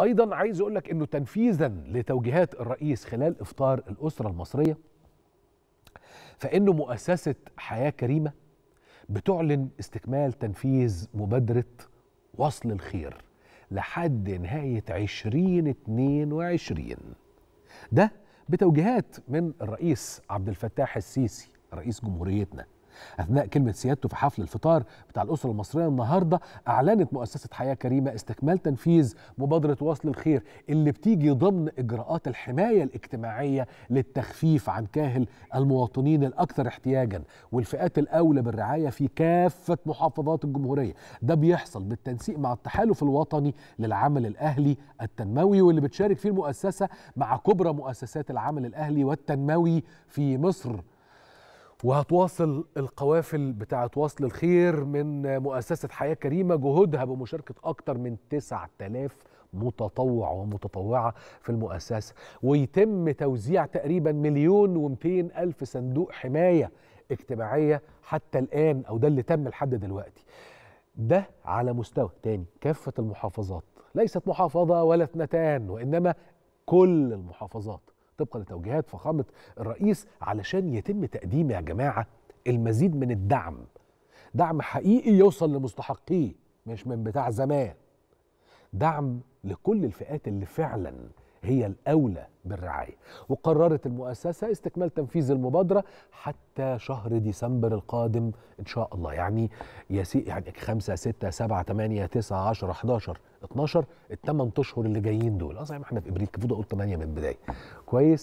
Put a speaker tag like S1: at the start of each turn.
S1: ايضا عايز اقول لك انه تنفيذا لتوجيهات الرئيس خلال افطار الاسره المصريه فانه مؤسسه حياه كريمه بتعلن استكمال تنفيذ مبادره وصل الخير لحد نهايه 2022 ده بتوجيهات من الرئيس عبد الفتاح السيسي رئيس جمهوريتنا أثناء كلمة سيادته في حفل الفطار بتاع الأسرة المصرية النهاردة أعلنت مؤسسة حياة كريمة استكمال تنفيذ مبادرة وصل الخير اللي بتيجي ضمن إجراءات الحماية الاجتماعية للتخفيف عن كاهل المواطنين الأكثر احتياجا والفئات الأولى بالرعاية في كافة محافظات الجمهورية ده بيحصل بالتنسيق مع التحالف الوطني للعمل الأهلي التنموي واللي بتشارك فيه المؤسسة مع كبرى مؤسسات العمل الأهلي والتنموي في مصر وهتواصل القوافل بتاعة وصل الخير من مؤسسة حياة كريمة جهودها بمشاركة اكتر من 9000 متطوع ومتطوعة في المؤسسة ويتم توزيع تقريبا مليون ومتين ألف صندوق حماية اجتماعية حتى الآن أو ده اللي تم لحد دلوقتي ده على مستوى تاني كافة المحافظات ليست محافظة ولا اثنتان وإنما كل المحافظات طبقا لتوجيهات فخامه الرئيس علشان يتم تقديم يا جماعه المزيد من الدعم دعم حقيقي يوصل لمستحقيه مش من بتاع زمان دعم لكل الفئات اللي فعلا هي الأولى بالرعاية وقررت المؤسسة استكمال تنفيذ المبادرة حتى شهر ديسمبر القادم إن شاء الله يعني يسيء يعني 5 6 7 8 9 10 11 12 الثمان أشهر اللي جايين دول أصلا احنا في إبريل كفوضة قلت 8 من البداية كويس